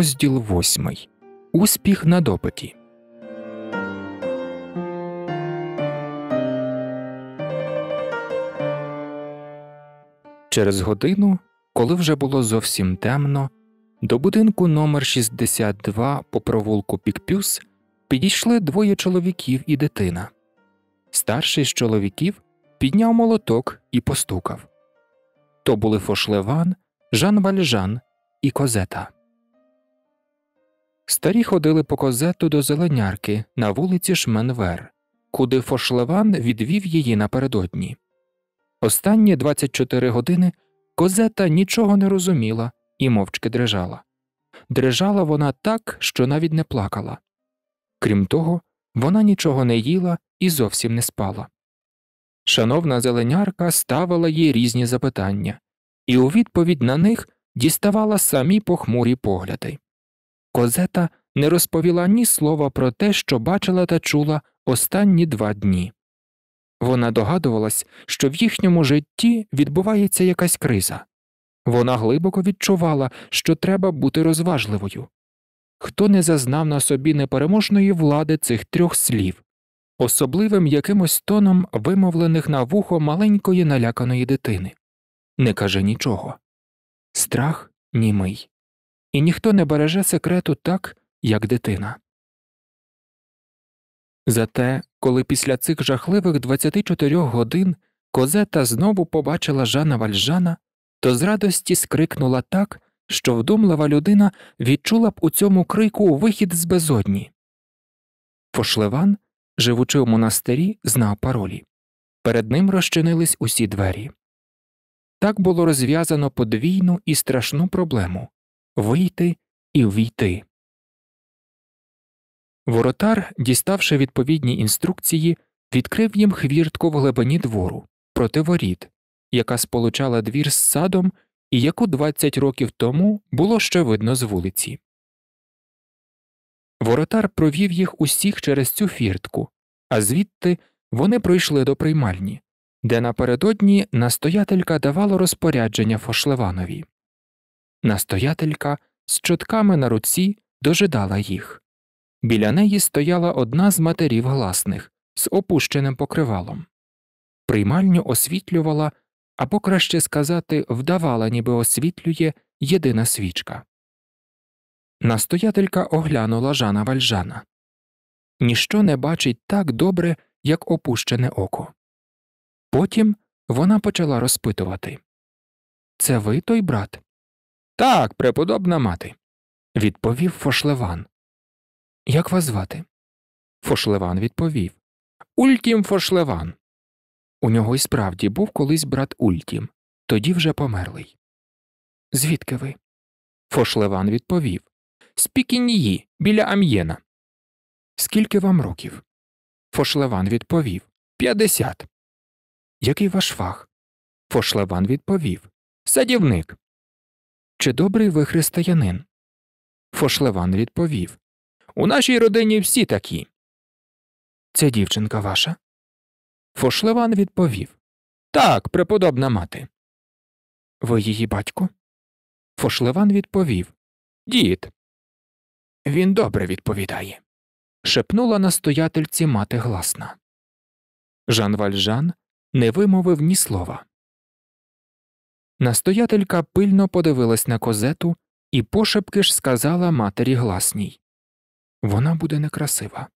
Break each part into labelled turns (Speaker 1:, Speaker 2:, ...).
Speaker 1: Розділ 8. Успіх на допиті. Через годину, коли вже було зовсім темно, до будинку номер 62 по провулку Пікпюс підійшли двоє чоловіків і дитина. Старший з чоловіків підняв молоток і постукав. То були Фошлеван, Жан Вальжан і Козета. Старі ходили по козету до зеленярки на вулиці Шменвер, куди Фошлеван відвів її напередодні. Останні 24 години козета нічого не розуміла і мовчки дрижала. Дрижала вона так, що навіть не плакала. Крім того, вона нічого не їла і зовсім не спала. Шановна зеленярка ставила їй різні запитання, і у відповідь на них діставала самі похмурі погляди. Козета не розповіла ні слова про те, що бачила та чула останні два дні. Вона догадувалась, що в їхньому житті відбувається якась криза. Вона глибоко відчувала, що треба бути розважливою. Хто не зазнав на собі непереможної влади цих трьох слів, особливим якимось тоном вимовлених на вухо маленької наляканої дитини не каже нічого. Страх німий і ніхто не береже секрету так, як дитина. Зате, коли після цих жахливих 24 годин Козета знову побачила Жана Вальжана, то з радості скрикнула так, що вдумлива людина відчула б у цьому крику вихід з безодні. Фошлеван, живучи в монастирі, знав паролі. Перед ним розчинились усі двері. Так було розв'язано подвійну і страшну проблему вийти і ввійти. Воротар, діставши відповідні інструкції, відкрив їм хвіртку в глибині двору проти воріт, яка сполучала двір з садом і яку 20 років тому було ще видно з вулиці. Воротар провів їх усіх через цю фіртку, а звідти вони пройшли до приймальні, де напередодні настоятелька давала розпорядження Фошлеванові. Настоятелька з чотками на руці дожидала їх. Біля неї стояла одна з матерів гласних з опущеним покривалом. Приймальню освітлювала або, краще сказати, вдавала, ніби освітлює єдина свічка. Настоятелька оглянула жана вальжана. Ніщо не бачить так добре, як опущене око. Потім вона почала розпитувати Це ви той брат? Так, преподобна мати, відповів Фошлеван. Як вас звати? Фошлеван відповів Ультім Фошлеван. У нього й справді був колись брат Ультім, тоді вже померлий. Звідки ви? Фошлеван відповів З Пікінії, біля Ам'єна. Скільки вам років? Фошлеван відповів П'ятдесят. Який ваш фах? Фошлеван відповів Садівник. Чи добрий ви християнин? Фошлеван відповів У нашій родині всі такі. Це дівчинка ваша? Фошлеван відповів Так, преподобна мати. Ви її батько? Фошлеван відповів Дід. Він добре відповідає. шепнула настоятельці мати гласна. Жан Вальжан не вимовив ні слова. Настоятелька пильно подивилась на козету і пошепки ж сказала матері гласній вона буде некрасива.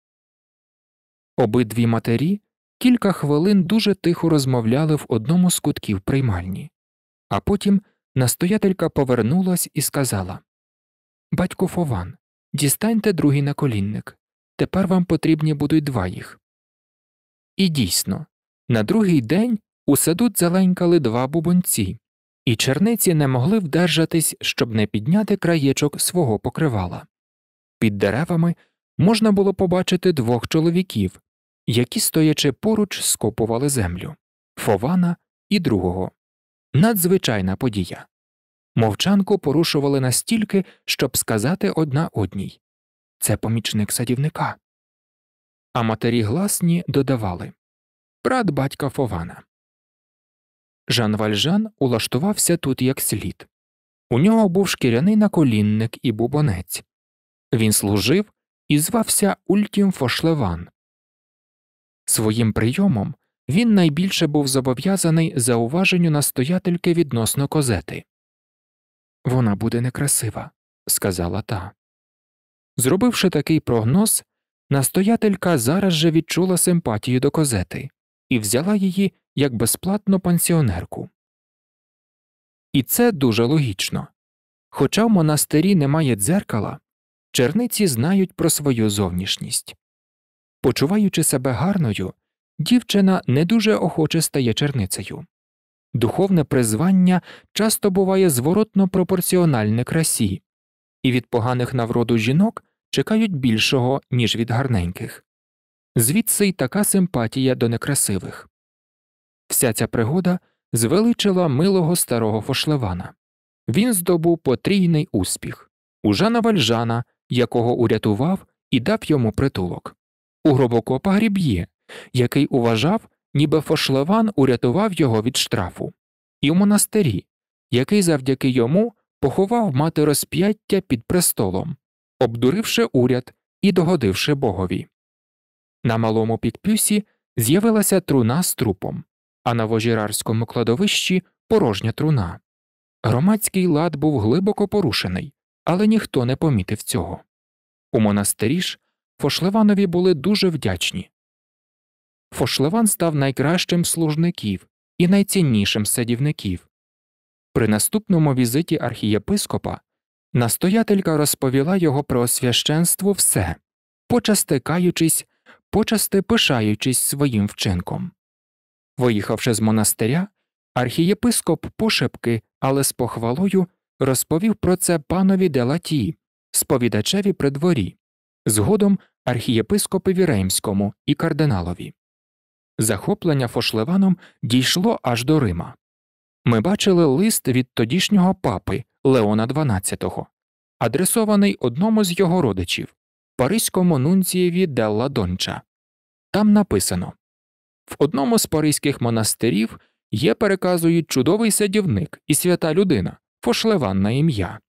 Speaker 1: Обидві матері кілька хвилин дуже тихо розмовляли в одному з кутків приймальні, а потім настоятелька повернулась і сказала Батько Фован, дістаньте другий наколінник. Тепер вам потрібні будуть два їх. І дійсно, на другий день у саду дзеленькали два бубонці, і черниці не могли вдержатись, щоб не підняти краєчок свого покривала. Під деревами можна було побачити двох чоловіків, які, стоячи поруч, скопували землю фована і другого. Надзвичайна подія. Мовчанку порушували настільки, щоб сказати одна одній це помічник садівника. А матері гласні додавали брат батька Фована. Жан Вальжан улаштувався тут як слід. У нього був шкіряний наколінник і бубонець. Він служив і звався Ультім Фошлеван. Своїм прийомом він найбільше був зобов'язаний зауваженню настоятельки відносно козети. Вона буде некрасива, сказала та. Зробивши такий прогноз, настоятелька зараз же відчула симпатію до козети і взяла її як безплатну пансіонерку. І це дуже логічно. Хоча в монастирі немає дзеркала, черниці знають про свою зовнішність. Почуваючи себе гарною, дівчина не дуже охоче стає черницею. Духовне призвання часто буває зворотно пропорціональне красі, і від поганих навроду жінок чекають більшого, ніж від гарненьких. Звідси й така симпатія до некрасивих. Вся ця пригода звеличила милого старого Фошлевана. Він здобув потрійний успіх у Жана Вальжана, якого урятував і дав йому притулок, у гробокопа Гріб'є, який уважав, ніби Фошлеван урятував його від штрафу, і у монастирі, який завдяки йому поховав мати розп'яття під престолом, обдуривши уряд і догодивши богові. На малому підпюсі з'явилася труна з трупом а на вожірарському кладовищі порожня труна. Громадський лад був глибоко порушений, але ніхто не помітив цього. У монастирі ж Фошлеванові були дуже вдячні. Фошлеван став найкращим служників і найціннішим садівників. При наступному візиті архієпископа настоятелька розповіла його про освященство все, почасти каючись, почасти пишаючись своїм вчинком. Виїхавши з монастиря, архієпископ пошепки, але з похвалою, розповів про це панові Делаті, сповідачеві при дворі, згодом архієпископові Реймському і кардиналові. Захоплення Фошлеваном дійшло аж до Рима. Ми бачили лист від тодішнього папи Леона XII, адресований одному з його родичів, паризькому нунцієві Делла Донча. Там написано в одному з паризьких монастирів є, переказують, чудовий садівник і свята людина Фошлеван на ім'я.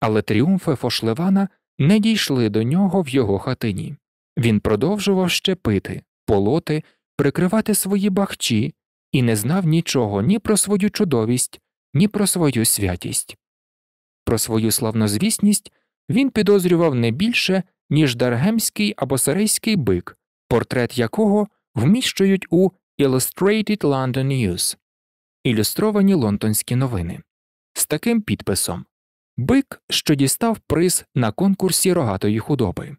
Speaker 1: Але тріумфи Фошлевана не дійшли до нього в його хатині. Він продовжував ще пити, полоти, прикривати свої бахчі і не знав нічого ні про свою чудовість, ні про свою святість. Про свою славнозвісність він підозрював не більше, ніж даргемський або сарейський бик, портрет якого вміщують у Illustrated London News Ілюстровані лондонські новини з таким підписом Бик, що дістав приз на конкурсі рогатої худоби.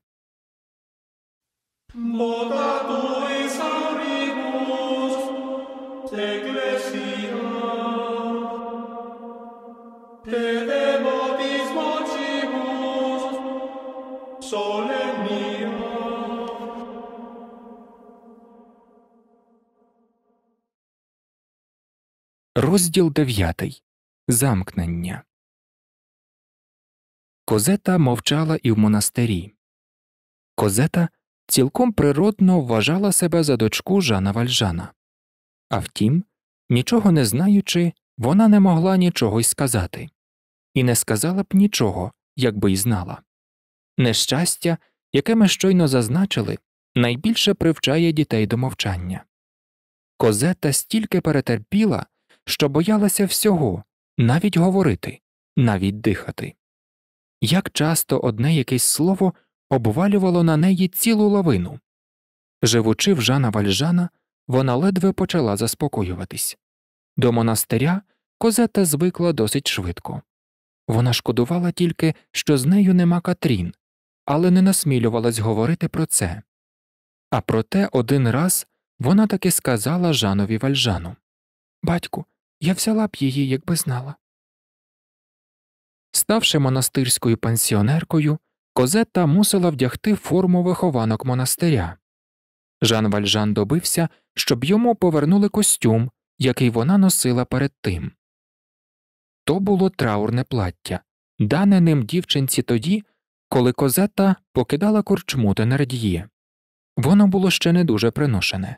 Speaker 1: Te devotis mocimus, sole Розділ дев'ятий. Замкнення. Козета мовчала і в монастирі. Козета цілком природно вважала себе за дочку Жана Вальжана. А втім, нічого не знаючи, вона не могла нічого й сказати, і не сказала б нічого, якби й знала. Нещастя, яке ми щойно зазначили, найбільше привчає дітей до мовчання. Козета стільки перетерпіла що боялася всього, навіть говорити, навіть дихати. Як часто одне якесь слово обвалювало на неї цілу лавину. Живучи в Жана Вальжана, вона ледве почала заспокоюватись. До монастиря козета звикла досить швидко. Вона шкодувала тільки, що з нею нема Катрін, але не насмілювалась говорити про це. А проте один раз вона таки сказала Жанові Вальжану Батьку, я взяла б її, якби знала. Ставши монастирською пансіонеркою, козета мусила вдягти форму вихованок монастиря. Жан Вальжан добився, щоб йому повернули костюм, який вона носила перед тим. То було траурне плаття, дане ним дівчинці тоді, коли козета покидала корчмути на Тенерд'є. Воно було ще не дуже приношене.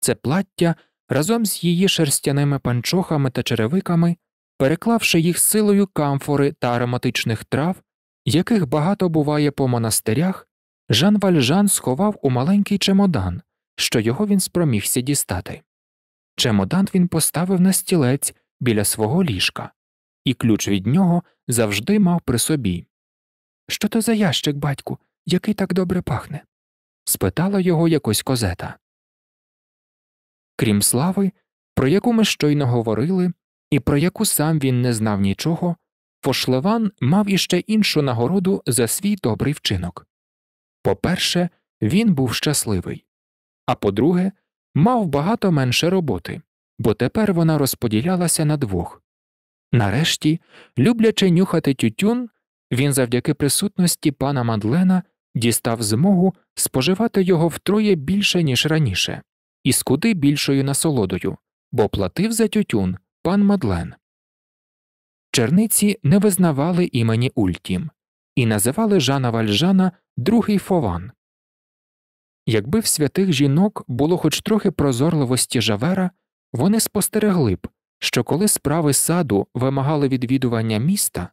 Speaker 1: Це плаття разом з її шерстяними панчохами та черевиками, переклавши їх силою камфори та ароматичних трав, яких багато буває по монастирях, Жан Вальжан сховав у маленький чемодан, що його він спромігся дістати. Чемодан він поставив на стілець біля свого ліжка, і ключ від нього завжди мав при собі. Що то за ящик, батьку, який так добре пахне? спитала його якось козета крім слави, про яку ми щойно говорили, і про яку сам він не знав нічого, Фошлеван мав іще іншу нагороду за свій добрий вчинок. По перше, він був щасливий, а по друге, мав багато менше роботи, бо тепер вона розподілялася на двох. Нарешті, люблячи нюхати тютюн, він завдяки присутності пана Мадлена дістав змогу споживати його втроє більше, ніж раніше. І з куди більшою насолодою, бо платив за тютюн пан Мадлен. Черниці не визнавали імені Ультім і називали Жана Вальжана другий фован. Якби в святих жінок було хоч трохи прозорливості жавера, вони спостерегли б, що коли справи саду вимагали відвідування міста,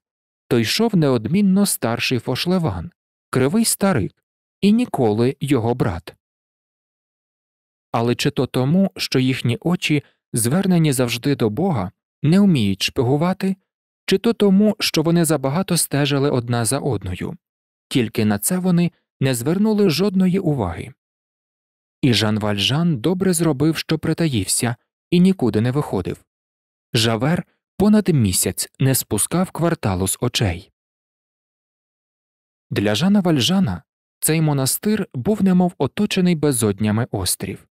Speaker 1: то йшов неодмінно старший фошлеван, кривий старик, і ніколи його брат але чи то тому, що їхні очі, звернені завжди до Бога, не вміють шпигувати, чи то тому, що вони забагато стежили одна за одною, тільки на це вони не звернули жодної уваги. І Жан Вальжан добре зробив, що притаївся, і нікуди не виходив. Жавер понад місяць не спускав кварталу з очей. Для Жана Вальжана цей монастир був немов оточений безоднями острів.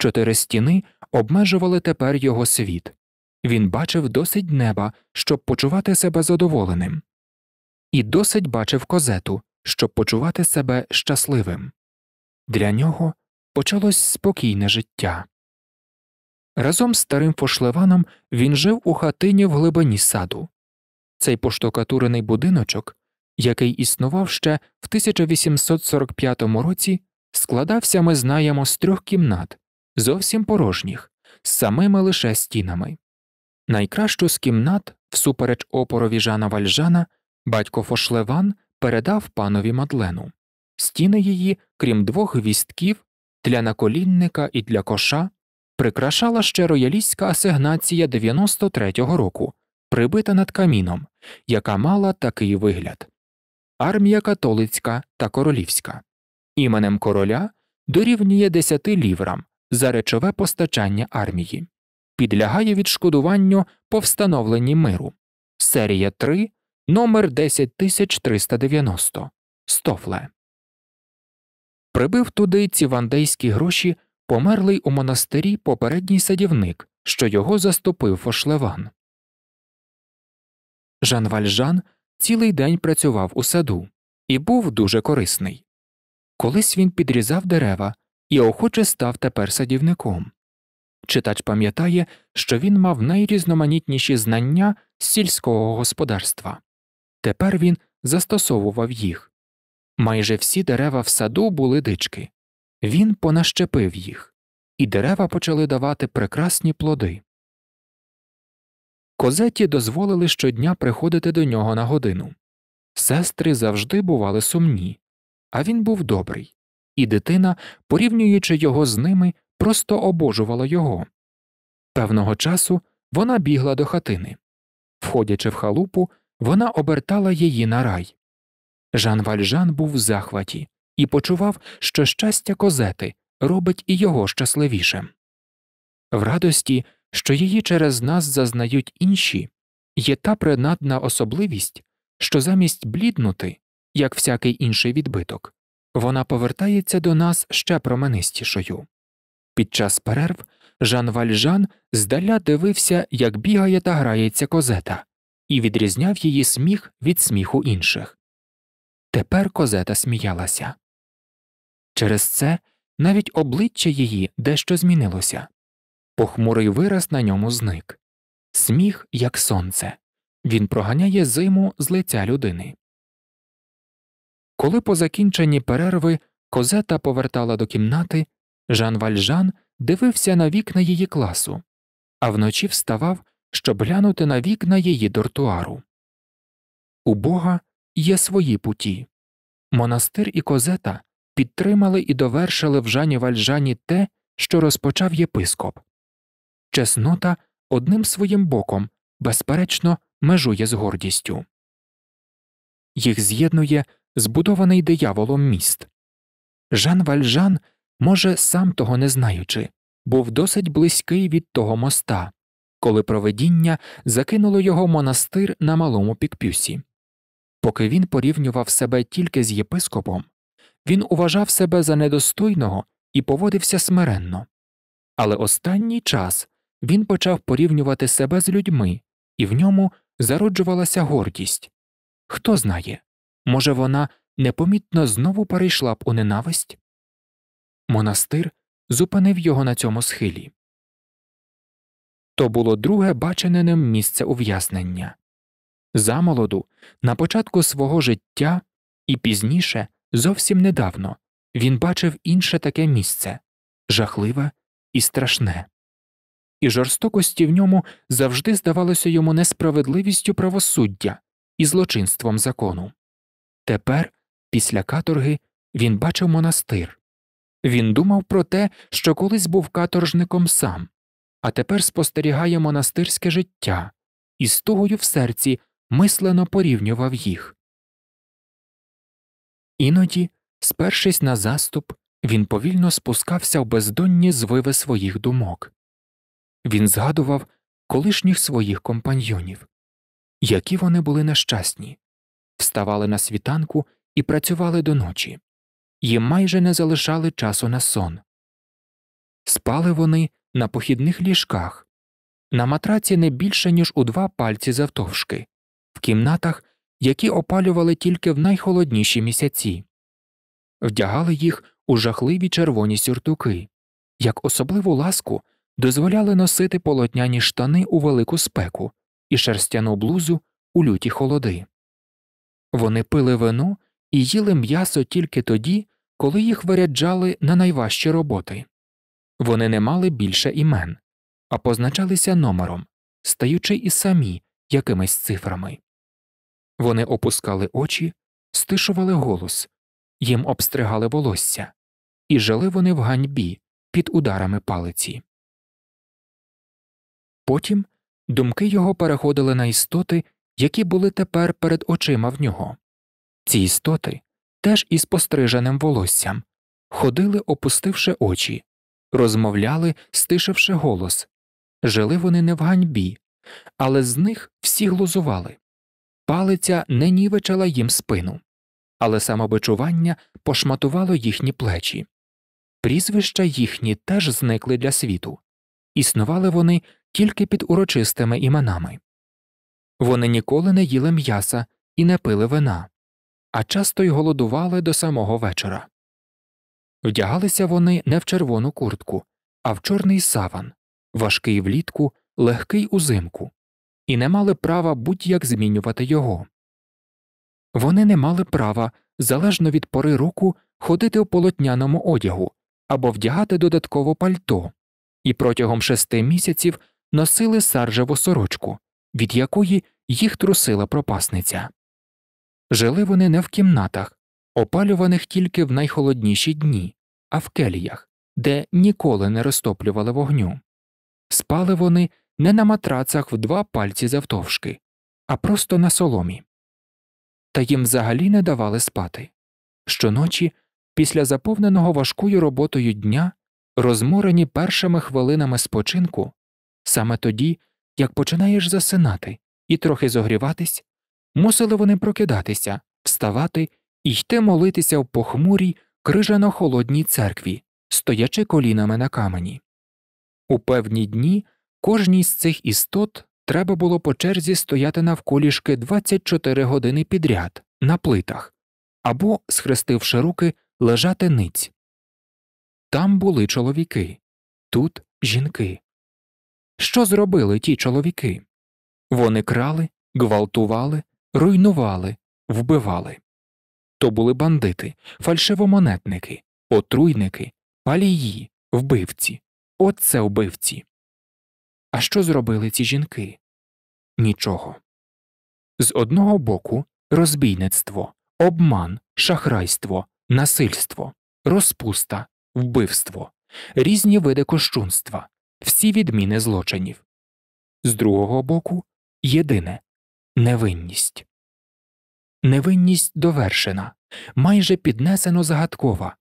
Speaker 1: Чотири стіни обмежували тепер його світ. Він бачив досить неба, щоб почувати себе задоволеним, і досить бачив козету, щоб почувати себе щасливим. Для нього почалось спокійне життя. Разом з старим фошлеваном він жив у хатині в глибині саду. Цей поштокатурений будиночок, який існував ще в 1845 році, складався ми знаємо з трьох кімнат зовсім порожніх, з самими лише стінами. Найкращу з кімнат, всупереч опорові Жана Вальжана, батько Фошлеван передав панові Мадлену. Стіни її, крім двох гвістків, для наколінника і для коша, прикрашала ще роялістська асигнація 93-го року, прибита над каміном, яка мала такий вигляд армія католицька та королівська. Іменем короля дорівнює 10 ліврам за речове постачання армії, підлягає відшкодуванню по встановленні миру, серія 3, номер 10390 Стофле. Прибив туди ці вандейські гроші померлий у монастирі попередній садівник, що його заступив Фошлеван. Жан Вальжан цілий день працював у саду і був дуже корисний. Колись він підрізав дерева, і охоче став тепер садівником. Читач пам'ятає, що він мав найрізноманітніші знання з сільського господарства. Тепер він застосовував їх. Майже всі дерева в саду були дички. Він понащепив їх, і дерева почали давати прекрасні плоди. Козеті дозволили щодня приходити до нього на годину. Сестри завжди бували сумні, а він був добрий і дитина, порівнюючи його з ними, просто обожувала його. Певного часу вона бігла до хатини. Входячи в халупу, вона обертала її на рай. Жан Вальжан був в захваті і почував, що щастя козети робить і його щасливішим. В радості, що її через нас зазнають інші, є та принадна особливість, що замість бліднути, як всякий інший відбиток, вона повертається до нас ще променистішою. Під час перерв Жан Вальжан здаля дивився, як бігає та грається козета, і відрізняв її сміх від сміху інших. Тепер козета сміялася. Через це навіть обличчя її дещо змінилося. Похмурий вираз на ньому зник. Сміх, як сонце. Він проганяє зиму з лиця людини. Коли по закінченні перерви козета повертала до кімнати, Жан Вальжан дивився на вікна її класу, а вночі вставав, щоб глянути на вікна її дортуару. У Бога є свої путі. Монастир і козета підтримали і довершили в Жані Вальжані те, що розпочав єпископ. Чеснота одним своїм боком, безперечно, межує з гордістю. Їх з'єднує збудований дияволом міст. Жан Вальжан, може, сам того не знаючи, був досить близький від того моста, коли проведіння закинуло його монастир на малому пікпюсі. Поки він порівнював себе тільки з єпископом, він уважав себе за недостойного і поводився смиренно. Але останній час він почав порівнювати себе з людьми, і в ньому зароджувалася гордість. Хто знає, Може, вона непомітно знову перейшла б у ненависть? Монастир зупинив його на цьому схилі. То було друге бачене ним місце ув'язнення. Замолоду, на початку свого життя і пізніше, зовсім недавно, він бачив інше таке місце жахливе і страшне, і жорстокості в ньому завжди здавалося йому несправедливістю правосуддя і злочинством закону. Тепер, після каторги, він бачив монастир. Він думав про те, що колись був каторжником сам, а тепер спостерігає монастирське життя і з тугою в серці мислено порівнював їх. Іноді, спершись на заступ, він повільно спускався в бездонні звиви своїх думок. Він згадував колишніх своїх компаньйонів, які вони були нещасні, вставали на світанку і працювали до ночі, їм майже не залишали часу на сон. Спали вони на похідних ліжках, на матраці не більше, ніж у два пальці завтовшки, в кімнатах, які опалювали тільки в найхолодніші місяці, вдягали їх у жахливі червоні сюртуки, як особливу ласку дозволяли носити полотняні штани у велику спеку і шерстяну блузу у люті холоди. Вони пили вино і їли м'ясо тільки тоді, коли їх виряджали на найважчі роботи. Вони не мали більше імен, а позначалися номером, стаючи і самі якимись цифрами. Вони опускали очі, стишували голос, їм обстригали волосся, і жили вони в ганьбі під ударами палиці. Потім думки його переходили на істоти, які були тепер перед очима в нього. Ці істоти, теж із постриженим волоссям, ходили, опустивши очі, розмовляли, стишивши голос. Жили вони не в ганьбі, але з них всі глузували. Палиця не нівечала їм спину, але самобичування пошматувало їхні плечі. Прізвища їхні теж зникли для світу, існували вони тільки під урочистими іменами. Вони ніколи не їли м'яса і не пили вина, а часто й голодували до самого вечора. Вдягалися вони не в червону куртку, а в чорний саван, важкий влітку, легкий узимку, і не мали права будь як змінювати його. Вони не мали права, залежно від пори року, ходити у полотняному одягу або вдягати додатково пальто, і протягом шести місяців носили саржеву сорочку від якої їх трусила пропасниця. Жили вони не в кімнатах, опалюваних тільки в найхолодніші дні, а в келіях, де ніколи не розтоплювали вогню. Спали вони не на матрацах в два пальці завтовшки, а просто на соломі. Та їм взагалі не давали спати. Щоночі, після заповненого важкою роботою дня, розморені першими хвилинами спочинку, саме тоді як починаєш засинати і трохи зогріватись, мусили вони прокидатися, вставати і йти молитися в похмурій, крижано холодній церкві, стоячи колінами на камені. У певні дні кожній з цих істот треба було по черзі стояти навколішки 24 години підряд на плитах або, схрестивши руки, лежати ниць. Там були чоловіки, тут жінки. Що зробили ті чоловіки? Вони крали, гвалтували, руйнували, вбивали. То були бандити, фальшивомонетники, отруйники, палії, вбивці. От вбивці. А що зробили ці жінки? Нічого. З одного боку розбійництво, обман, шахрайство, насильство, розпуста, вбивство, різні види кощунства, всі відміни злочинів. З другого боку, єдине невинність. Невинність довершена, майже піднесено загадкова,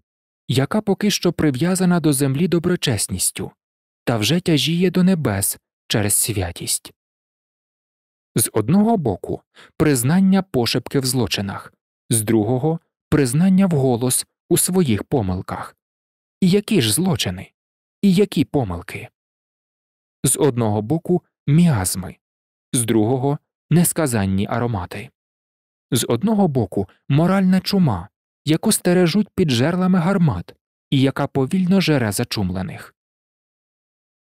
Speaker 1: яка поки що прив'язана до землі доброчесністю та вже тяжіє до небес через святість. З одного боку признання пошепки в злочинах, з другого признання вголос у своїх помилках. які ж злочини, і які помилки? з одного боку міазми, з другого несказанні аромати. З одного боку моральна чума, яку стережуть під жерлами гармат і яка повільно жере зачумлених,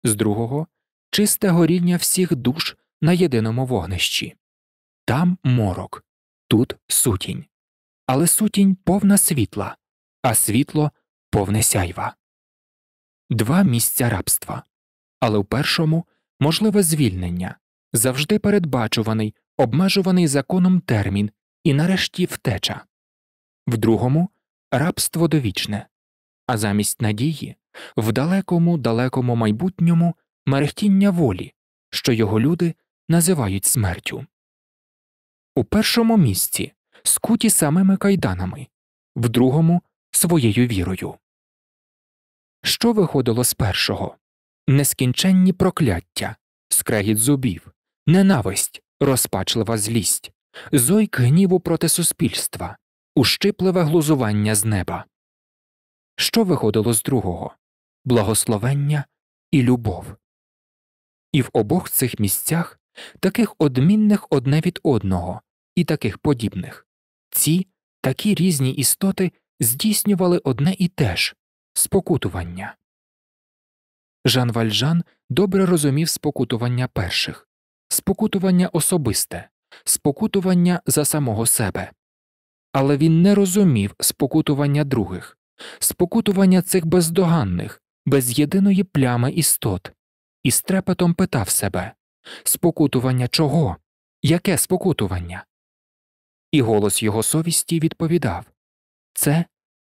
Speaker 1: з другого чисте горіння всіх душ на єдиному вогнищі там морок, тут сутінь, але сутінь повна світла, а світло повне сяйва. Два місця рабства але в першому можливе звільнення, завжди передбачуваний, обмежуваний законом термін і нарешті втеча, в другому рабство довічне, а замість надії в далекому, далекому майбутньому мерехтіння волі, що його люди називають смертю. У першому місці скуті самими кайданами, в другому своєю вірою. Що виходило з першого? нескінченні прокляття, скрегіт зубів, ненависть, розпачлива злість, зойк гніву проти суспільства, ущипливе глузування з неба. Що виходило з другого благословення і любов. І в обох цих місцях, таких одмінних одне від одного і таких подібних, ці такі різні істоти здійснювали одне і те ж спокутування. Жан Вальжан добре розумів спокутування перших, спокутування особисте, спокутування за самого себе. Але він не розумів спокутування других, спокутування цих бездоганних, без єдиної плями істот, і з трепетом питав себе спокутування чого? Яке спокутування? І голос його совісті відповідав це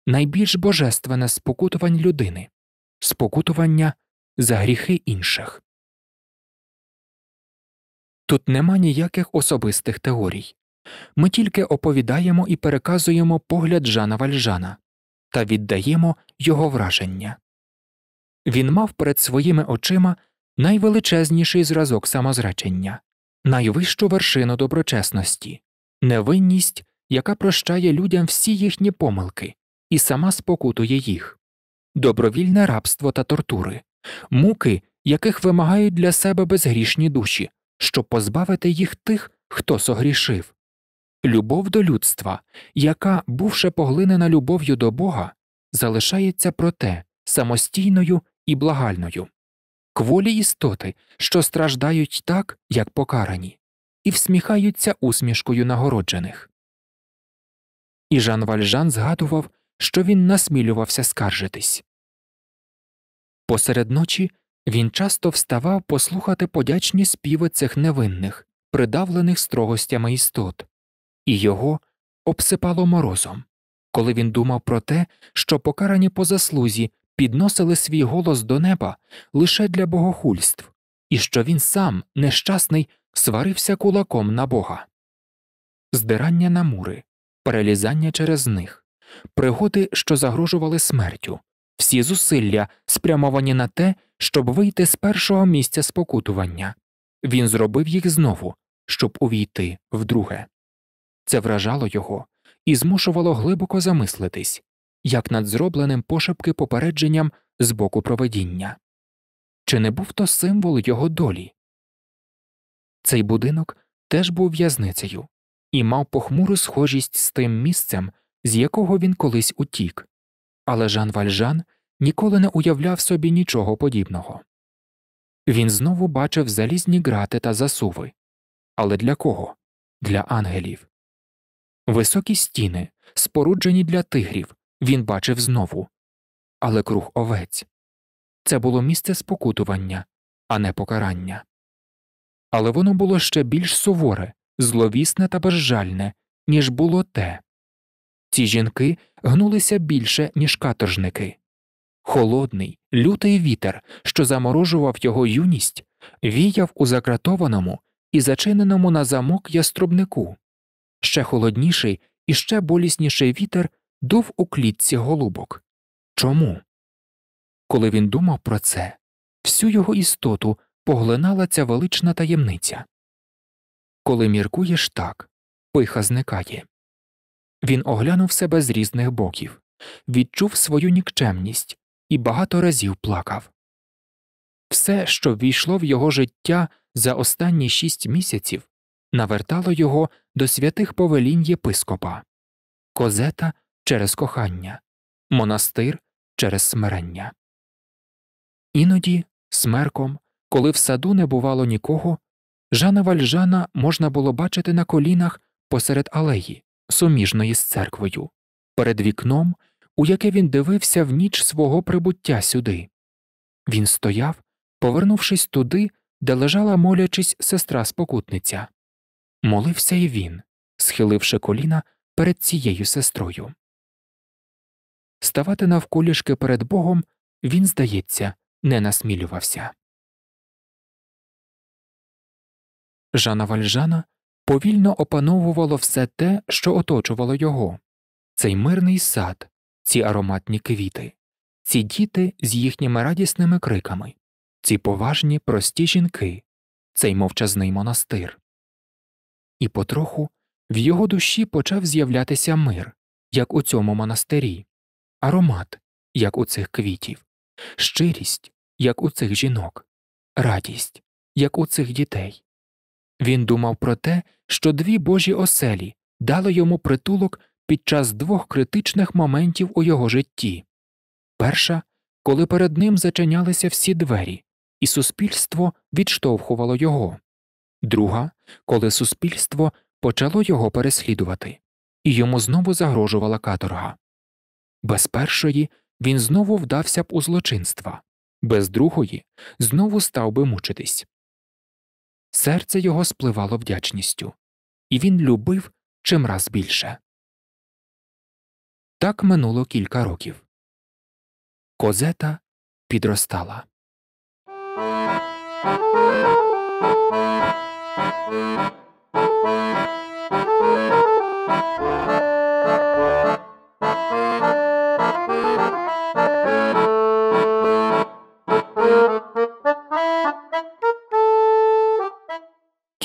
Speaker 1: найбільш божественне спокутування людини, спокутування за гріхи інших. Тут нема ніяких особистих теорій. Ми тільки оповідаємо і переказуємо погляд Жана Вальжана та віддаємо його враження. Він мав перед своїми очима найвеличезніший зразок самозречення, найвищу вершину доброчесності, невинність, яка прощає людям всі їхні помилки і сама спокутує їх, добровільне рабство та тортури, муки, яких вимагають для себе безгрішні душі, щоб позбавити їх тих, хто согрішив, любов до людства, яка, бувши поглинена любов'ю до Бога, залишається проте самостійною і благальною, кволі істоти, що страждають так, як покарані, і всміхаються усмішкою нагороджених. І Жан Вальжан згадував, що він насмілювався скаржитись. Посеред ночі він часто вставав послухати подячні співи цих невинних, придавлених строгостями істот, і його обсипало морозом, коли він думав про те, що покарані по заслузі підносили свій голос до неба лише для богохульств, і що він сам, нещасний, сварився кулаком на Бога. Здирання на мури, перелізання через них, пригоди, що загрожували смертю всі зусилля спрямовані на те, щоб вийти з першого місця спокутування. Він зробив їх знову, щоб увійти в друге. Це вражало його і змушувало глибоко замислитись, як над зробленим пошепки попередженням з боку проведіння. Чи не був то символ його долі? Цей будинок теж був в'язницею і мав похмуру схожість з тим місцем, з якого він колись утік, але Жан Вальжан ніколи не уявляв собі нічого подібного. Він знову бачив залізні грати та засуви. Але для кого? Для ангелів. Високі стіни, споруджені для тигрів, він бачив знову. Але круг овець це було місце спокутування, а не покарання. Але воно було ще більш суворе, зловісне та безжальне, ніж було те, ці жінки гнулися більше, ніж каторжники. Холодний, лютий вітер, що заморожував його юність, віяв у закратованому і зачиненому на замок яструбнику. Ще холодніший і ще болісніший вітер дув у клітці голубок. Чому? Коли він думав про це, всю його істоту поглинала ця велична таємниця. Коли міркуєш так, пиха зникає. Він оглянув себе з різних боків, відчув свою нікчемність і багато разів плакав. Все, що ввійшло в його життя за останні шість місяців, навертало його до святих повелінь єпископа Козета через кохання, монастир через смирення. Іноді, смерком, коли в саду не бувало нікого, Жана Вальжана можна було бачити на колінах посеред алеї, суміжної з церквою, перед вікном, у яке він дивився в ніч свого прибуття сюди. Він стояв, повернувшись туди, де лежала, молячись, сестра спокутниця. Молився й він, схиливши коліна перед цією сестрою. Ставати навколішки перед Богом він, здається, не насмілювався. Жана Вальжана повільно опановувало все те, що оточувало його цей мирний сад, ці ароматні квіти, ці діти з їхніми радісними криками, ці поважні прості жінки, цей мовчазний монастир. І потроху в його душі почав з'являтися мир, як у цьому монастирі, аромат, як у цих квітів, щирість, як у цих жінок, радість, як у цих дітей. Він думав про те, що дві божі оселі дали йому притулок під час двох критичних моментів у його житті. Перша, коли перед ним зачинялися всі двері, і суспільство відштовхувало його, друга, коли суспільство почало його переслідувати, і йому знову загрожувала каторга. Без першої він знову вдався б у злочинства, без другої знову став би мучитись. Серце його спливало вдячністю, і він любив чимраз більше. Так минуло кілька років. Козета підростала. Thank you.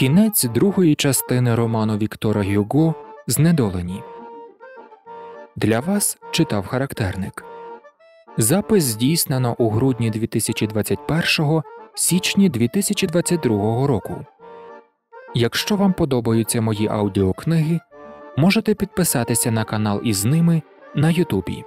Speaker 1: Кінець другої частини роману Віктора Гюго Знедолені. Для вас читав характерник. Запис здійснено у грудні 2021, січні 2022 року. Якщо вам подобаються мої аудіокниги, можете підписатися на канал із ними на Ютубі.